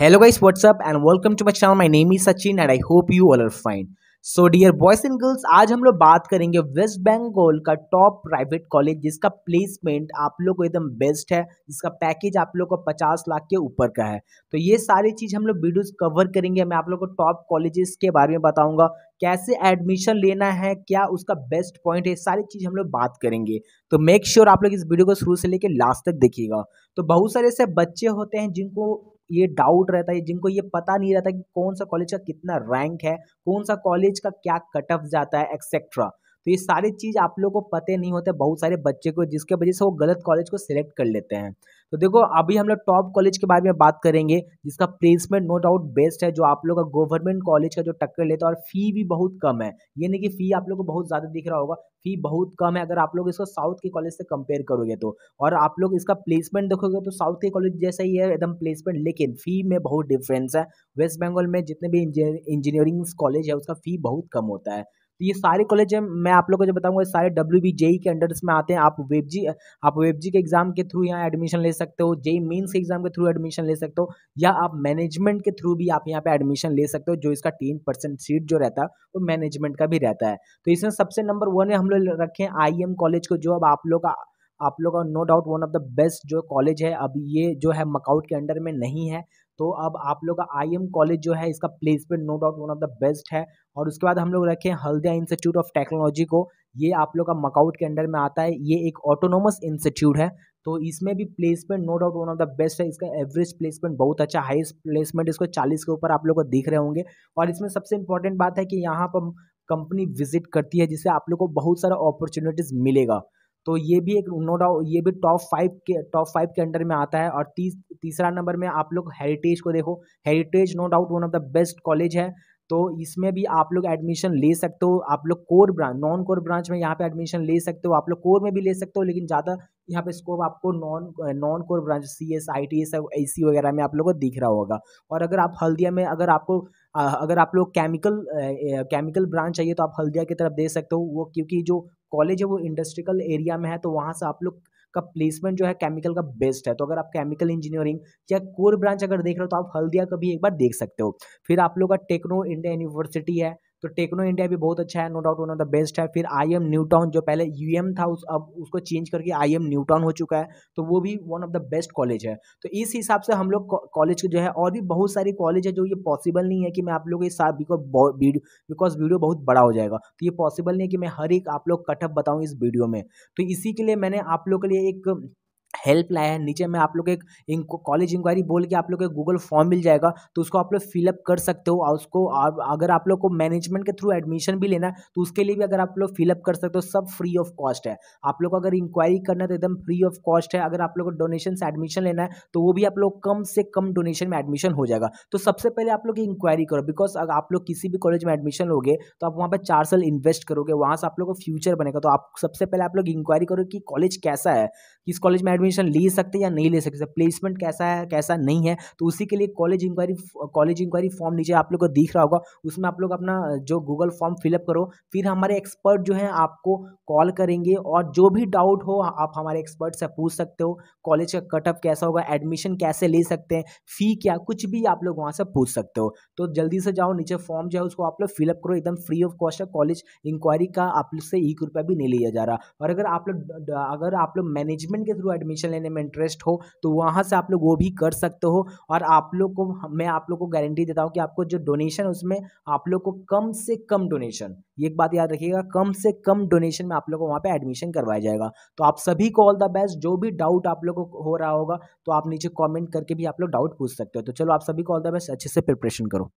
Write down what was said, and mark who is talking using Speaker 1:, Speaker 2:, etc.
Speaker 1: hello guys what's up and welcome to my channel my name is Sachin and I hope you all are fine so dear boys and girls आज हम लोग बात करेंगे वेस्ट बंगाल का top private college जिसका placement आप लोग को एकदम बेस्ट है जिसका पैकेज आप लोग को पचास लाख के ऊपर का है तो ये सारी चीज़ हम लोग वीडियोस कवर करेंगे मैं आप लोग को टॉप कॉलेजेस के बारे में बताऊंगा कैसे एडमिशन लेना है क्या उसका बेस्ट पॉइंट है सारी चीज़ हम लोग बात करेंगे तो मेक श्योर sure आप लोग इस वीडियो को शुरू से लेकर लास्ट तक देखिएगा तो बहुत सारे ऐसे बच्चे होते हैं जिनको ये डाउट रहता है जिनको ये पता नहीं रहता कि कौन सा कॉलेज का कितना रैंक है कौन सा कॉलेज का क्या कट ऑफ जाता है एक्सेट्रा तो ये सारी चीज़ आप लोग को पते नहीं होते बहुत सारे बच्चे को जिसके वजह से वो गलत कॉलेज को सिलेक्ट कर लेते हैं तो देखो अभी हम लोग टॉप कॉलेज के बारे में बात करेंगे जिसका प्लेसमेंट नो डाउट बेस्ट है जो आप लोग का गवर्नमेंट कॉलेज का जो टक्कर लेता है और फी भी बहुत कम है ये नहीं कि फ़ी आप लोग को बहुत ज़्यादा दिख रहा होगा फ़ी बहुत कम है अगर आप लोग इसको साउथ के कॉलेज से कंपेयर करोगे तो और आप लोग इसका प्लेसमेंट देखोगे तो साउथ के कॉलेज जैसा ही है एकदम प्लेसमेंट लेकिन फ़ी में बहुत डिफरेंस है वेस्ट बंगाल में जितने भी इंजीनियरिंग कॉलेज है उसका फ़ी बहुत कम होता है तो ये सारे कॉलेज मैं आप लोग को जो बताऊँगा सारे डब्ल्यू बी जेई के अंडर में आते हैं आप वेब जी आप वेब जी के एग्जाम के थ्रू यहाँ एडमिशन ले सकते हो जेई मीन्स e e के एग्जाम के थ्रू एडमिशन ले सकते हो या आप मैनेजमेंट के थ्रू भी आप यहाँ पे एडमिशन ले सकते हो जो इसका टेन परसेंट सीट जो रहता है वो तो मैनेजमेंट का भी रहता है तो इसमें सबसे नंबर वन में हम लोग रखें आई एम कॉलेज को जो अब आप लोग का आप लोग का no doubt one of the best जो कॉलेज है अब ये जो है मकाउट के अंडर में नहीं है तो अब आप लोग का आई एम कॉलेज जो है इसका placement no doubt one of the best है और उसके बाद हम लोग रखें हल्दिया इंस्टीट्यूट ऑफ टेक्नोलॉजी को ये आप लोग का मकाउट के अंडर में आता है ये एक ऑटोनोमस इंस्टीट्यूट है तो इसमें भी placement no doubt one of the best है इसका एवरेज प्लेसमेंट बहुत अच्छा हाईएस्ट प्लेसमेंट इसको चालीस के ऊपर आप लोग को दिख रहे होंगे और इसमें सबसे इंपॉर्टेंट बात है कि यहाँ पर कंपनी विजिट करती है जिससे आप लोग को बहुत सारा अपॉर्चुनिटीज़ मिलेगा तो ये भी एक नो डाउट ये भी टॉप फाइव के टॉप फाइव के अंडर में आता है और तीस तीसरा नंबर में आप लोग हेरिटेज को देखो Heritage no doubt one of the best college है तो इसमें भी आप लोग एडमिशन ले सकते हो आप लोग core branch non core branch में यहाँ पे एडमिशन ले सकते हो आप लोग कोर में भी ले सकते हो लेकिन ज़्यादा यहाँ पे स्कोप आपको non non core branch C S I T S A C वगैरह में आप लोग को दिख रहा होगा और अगर आप हल्दिया में अगर आपको अगर आप लोग केमिकल केमिकल ब्रांच चाहिए तो आप हल्दिया की तरफ दे सकते हो वो क्योंकि जो कॉलेज है वो इंडस्ट्रियल एरिया में है तो वहाँ से आप लोग का प्लेसमेंट जो है केमिकल का बेस्ट है तो अगर आप केमिकल इंजीनियरिंग या कोर ब्रांच अगर देख रहे हो तो आप हल्दिया का भी एक बार देख सकते हो फिर आप लोग का टेक्नो इंडिया यूनिवर्सिटी है तो टेक्नो इंडिया भी बहुत अच्छा है no doubt one of the best है फिर आई एम न्यूटाउन जो पहले यू एम था उस अब उसको चेंज करके आई एम न्यूटाउन हो चुका है तो वो भी one of the best college है तो इस हिसाब से हम लोग कॉलेज के जो है और भी बहुत सारी कॉलेज है जो ये पॉसिबल नहीं है कि मैं आप लोग के साथ बिकॉज वीडियो बहुत बड़ा हो जाएगा तो ये पॉसिबल नहीं है कि मैं हर एक आप लोग कटअप बताऊँ इस वीडियो में तो इसी के लिए मैंने आप लोग के लिए एक हेल्प लाया है नीचे में आप लोग एक इनको कॉलेज इंक्वायरी बोल के आप लोग एक गूगल फॉर्म मिल जाएगा तो उसको आप लोग फिलअप कर सकते हो और उसको अगर आप लोग को मैनेजमेंट के थ्रू एडमिशन भी लेना है तो उसके लिए भी अगर आप लोग फिलअप कर सकते हो सब फ्री ऑफ कॉस्ट है आप लोग अगर इंक्वायरी करना है तो एकदम फ्री ऑफ कॉस्ट है अगर आप लोग को डोनेशन से एडमिशन लेना है तो वो भी आप लोग कम से कम डोनेशन में एडमिशन हो जाएगा तो सबसे पहले आप लोग इंक्वायरी करो बिकॉज अगर आप लोग किसी भी कॉलेज में एडमिशन लोगे तो आप वहाँ पर चार साल इन्वेस्ट करोगे वहाँ से आप लोग का फ्यूचर बनेगा तो आप सबसे पहले आप लोग इंक्वायरी करो कि कॉलेज कैसा है किस कॉलेज में एडमिशन ले सकते या नहीं ले सकते प्लेसमेंट कैसा है कैसा नहीं है तो उसी के लिए college enquiry college enquiry form नीचे आप लोग को दिख रहा होगा उसमें आप लोग अपना जो गूगल फॉर्म फिलअप करो फिर हमारे एक्सपर्ट जो है आपको कॉल करेंगे और जो भी डाउट हो आप हमारे एक्सपर्ट से पूछ सकते हो कॉलेज का कटअप कैसा होगा एडमिशन कैसे ले सकते हैं फ़ी क्या कुछ भी आप लोग वहाँ से पूछ सकते हो तो जल्दी से जाओ नीचे फॉर्म जो है उसको आप लोग फिलअप करो एकदम फ्री ऑफ कॉस्ट है कॉलेज इंक्वायरी का आप से एक रुपया भी नहीं लिया जा रहा और अगर आप लोग अगर आप लोग मैनेजमेंट के थ्रू एडमिशन एडमिशन लेने में इंटरेस्ट हो तो वहाँ से आप लोग वो भी कर सकते हो और आप लोग को मैं आप लोग को गारंटी देता हूँ कि आपको जो डोनेशन उसमें आप लोग को कम से कम डोनेशन ये एक बात याद रखिएगा कम से कम डोनेशन में आप लोग को वहाँ पर एडमिशन करवाया जाएगा तो आप सभी को ऑल द बेस्ट जो भी डाउट आप लोग को हो रहा होगा तो आप नीचे कॉमेंट करके भी आप लोग डाउट पूछ सकते हो तो चलो आप सभी को ऑल द बेस्ट अच्छे से प्रिपरेशन करो